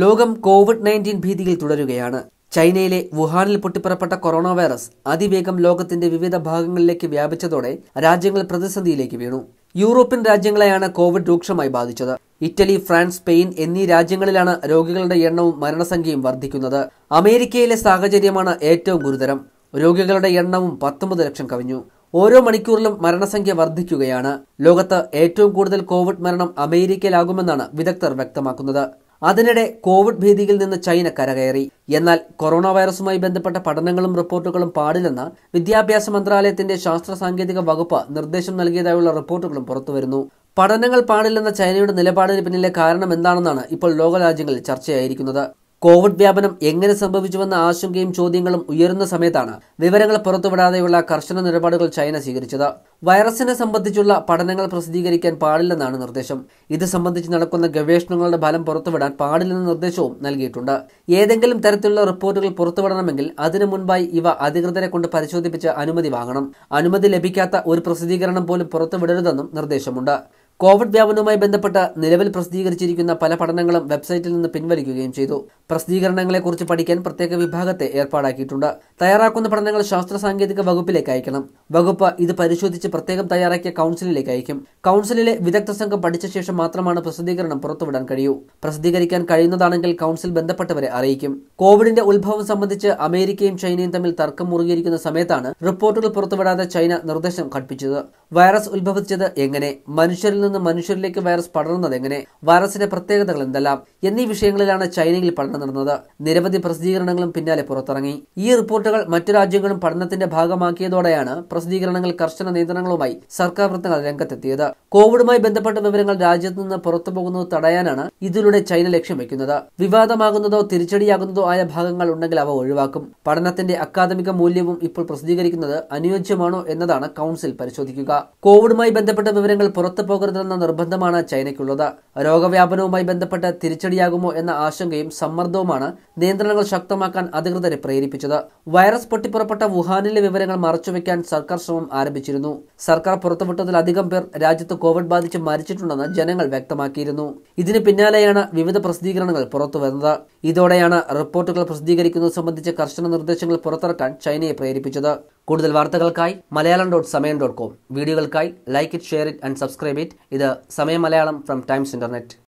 ലോകം Covid nineteen ഭീതിയിൽ തുടരുകയാണ് ചൈനയിലെ വുഹാനിൽ പൊട്ടിപ്പുറപ്പെട്ട കൊറോണ വൈറസ് അതിവേഗം ലോകത്തിന്റെ വിവിധ ഭാഗങ്ങളിലേക്ക് വ്യാപിച്ചതോടെ രാജ്യങ്ങൾ പ്രതിസന്ധിയിലേക്ക് വീണു യൂറോപ്യൻ രാജ്യങ്ങളെയാണ് കോവിഡ് രൂക്ഷമായി ബാധിച്ചത് ഇറ്റലി ഫ്രാൻസ് സ്പെയിൻ എന്നീ രാജ്യങ്ങളിലാണ് രോഗികളുടെ എണ്ണവും മരണസംഖ്യയും വർദ്ധിക്കുന്നത് അമേരിക്കയിലെ സാഹചര്യമാണ് ഏറ്റവും ഗുരുതരം രോഗികളുടെ എണ്ണവും പത്തൊമ്പത് ലക്ഷം കവിഞ്ഞു ഓരോ മണിക്കൂറിലും മരണസംഖ്യ വർദ്ധിക്കുകയാണ് ലോകത്ത് ഏറ്റവും കൂടുതൽ കോവിഡ് മരണം അമേരിക്കയിലാകുമെന്നാണ് വിദഗ്ധർ വ്യക്തമാക്കുന്നത് അതിനിടെ കോവിഡ് ഭീതിയിൽ നിന്ന് ചൈന കരകയറി എന്നാൽ കൊറോണ വൈറസുമായി ബന്ധപ്പെട്ട പഠനങ്ങളും റിപ്പോർട്ടുകളും പാടില്ലെന്ന് വിദ്യാഭ്യാസ മന്ത്രാലയത്തിന്റെ ശാസ്ത്ര സാങ്കേതിക വകുപ്പ് നിർദ്ദേശം നൽകിയതായുള്ള റിപ്പോർട്ടുകളും പുറത്തുവരുന്നു പഠനങ്ങൾ പാടില്ലെന്ന ചൈനയുടെ നിലപാടിന് പിന്നിലെ കാരണം എന്താണെന്നാണ് ഇപ്പോൾ ലോകരാജ്യങ്ങളിൽ ചർച്ചയായിരിക്കുന്നത് കോവിഡ് വ്യാപനം എങ്ങനെ സംഭവിച്ചുവെന്ന ആശങ്കയും ചോദ്യങ്ങളും ഉയരുന്ന സമയത്താണ് വിവരങ്ങൾ പുറത്തുവിടാതെയുള്ള കർശന നിലപാടുകൾ ചൈന സ്വീകരിച്ചത് വൈറസിനെ സംബന്ധിച്ചുള്ള പഠനങ്ങൾ പ്രസിദ്ധീകരിക്കാൻ പാടില്ലെന്നാണ് നിർദ്ദേശം ഇത് സംബന്ധിച്ച് നടക്കുന്ന ഗവേഷണങ്ങളുടെ ഫലം പുറത്തുവിടാൻ പാടില്ലെന്ന നിർദ്ദേശവും നൽകിയിട്ടുണ്ട് ഏതെങ്കിലും തരത്തിലുള്ള റിപ്പോർട്ടുകൾ പുറത്തുവിടണമെങ്കിൽ അതിനു മുൻപായി ഇവ അധികൃതരെ കൊണ്ട് പരിശോധിപ്പിച്ച് അനുമതി വാങ്ങണം അനുമതി ലഭിക്കാത്ത ഒരു പ്രസിദ്ധീകരണം പോലും പുറത്തുവിടരുതെന്നും നിർദ്ദേശമുണ്ട് കോവിഡ് വ്യാപനവുമായി ബന്ധപ്പെട്ട് നിലവിൽ പ്രസിദ്ധീകരിച്ചിരിക്കുന്ന പല പഠനങ്ങളും വെബ്സൈറ്റിൽ നിന്ന് പിൻവലിക്കുകയും ചെയ്തു പ്രസിദ്ധീകരണങ്ങളെക്കുറിച്ച് പഠിക്കാൻ പ്രത്യേക വിഭാഗത്തെ ഏർപ്പാടാക്കിയിട്ടുണ്ട് തയ്യാറാക്കുന്ന പഠനങ്ങൾ ശാസ്ത്ര സാങ്കേതിക വകുപ്പിലേക്ക് അയക്കണം വകുപ്പ് ഇത് പരിശോധിച്ച് പ്രത്യേകം തയ്യാറാക്കിയ കൌൺസിലിലേക്ക് അയക്കും കൗൺസിലിലെ വിദഗ്ധ സംഘം പഠിച്ച ശേഷം മാത്രമാണ് പ്രസിദ്ധീകരണം പുറത്തുവിടാൻ കഴിയൂ പ്രസിദ്ധീകരിക്കാൻ കഴിയുന്നതാണെങ്കിൽ കൗൺസിൽ ബന്ധപ്പെട്ടവരെ അറിയിക്കും കോവിഡിന്റെ ഉത്ഭവം സംബന്ധിച്ച് അമേരിക്കയും ചൈനയും തമ്മിൽ തർക്കം മുറുകിയിരിക്കുന്ന സമയത്താണ് റിപ്പോർട്ടുകൾ പുറത്തുവിടാതെ ചൈന നിർദ്ദേശം ഘടിപ്പിച്ചത് വൈറസ് ഉത്ഭവിച്ചത് എങ്ങനെ മനുഷ്യരിൽ നിന്ന് മനുഷ്യരിലേക്ക് വൈറസ് പടർന്നത് എങ്ങനെ വൈറസിന്റെ പ്രത്യേകതകൾ എന്തെല്ലാം എന്നീ വിഷയങ്ങളിലാണ് ചൈനയിൽ പഠനം നടന്നത് നിരവധി പ്രസിദ്ധീകരണങ്ങളും പിന്നാലെ പുറത്തിറങ്ങി ഈ റിപ്പോർട്ടുകൾ മറ്റു രാജ്യങ്ങളും പഠനത്തിന്റെ ഭാഗമാക്കിയതോടെയാണ് പ്രസിദ്ധീകരണങ്ങൾ കർശന നിയന്ത്രണങ്ങളുമായി സർക്കാർ വൃത്തങ്ങൾ രംഗത്തെത്തിയത് കോവിഡുമായി ബന്ധപ്പെട്ട വിവരങ്ങൾ രാജ്യത്ത് നിന്ന് പുറത്തു പോകുന്നത് തടയാനാണ് ഇതിലൂടെ ചൈന ലക്ഷ്യം വെക്കുന്നത് വിവാദമാകുന്നതോ തിരിച്ചടിയാകുന്നതോ ആയ ഭാഗങ്ങൾ ഉണ്ടെങ്കിൽ അവ ഒഴിവാക്കും പഠനത്തിന്റെ അക്കാദമിക മൂല്യവും ഇപ്പോൾ പ്രസിദ്ധീകരിക്കുന്നത് അനുയോജ്യമാണോ എന്നതാണ് കൗൺസിൽ പരിശോധിക്കുക കോവിഡുമായി ബന്ധപ്പെട്ട വിവരങ്ങൾ പുറത്തു പോകരുതെന്ന നിർബന്ധമാണ് ചൈനയ്ക്കുള്ളത് രോഗവ്യാപനവുമായി ബന്ധപ്പെട്ട തിരിച്ചടിയാകുമോ എന്ന ആശങ്കയും സമ്മർദ്ദവുമാണ് നിയന്ത്രണങ്ങൾ ശക്തമാക്കാൻ അധികൃതരെ പ്രേരിപ്പിച്ചത് വൈറസ് പൊട്ടിപ്പുറപ്പെട്ട വുഹാനിലെ വിവരങ്ങൾ മറച്ചുവെക്കാൻ സർക്കാർ ശ്രമം ആരംഭിച്ചിരുന്നു സർക്കാർ പുറത്തുവിട്ടതിലധികം പേർ രാജ്യത്ത് കോവിഡ് ബാധിച്ച് മരിച്ചിട്ടുണ്ടെന്ന് ജനങ്ങൾ വ്യക്തമാക്കിയിരുന്നു ഇതിന് പിന്നാലെയാണ് വിവിധ പ്രസിദ്ധീകരണങ്ങൾ പുറത്തുവരുന്നത് ഇതോടെയാണ് റിപ്പോർട്ടുകൾ പ്രസിദ്ധീകരിക്കുന്നത് സംബന്ധിച്ച കർശന നിർദ്ദേശങ്ങൾ പുറത്തിറക്കാൻ ചൈനയെ പ്രേരിപ്പിച്ചത് കൂടുതൽ വാർത്തകൾക്കായി Malayalam dot Samayam dot com വീഡിയോകൾക്കായി like it share it and subscribe it ഇത് Samayam Malayalam from Times inter internet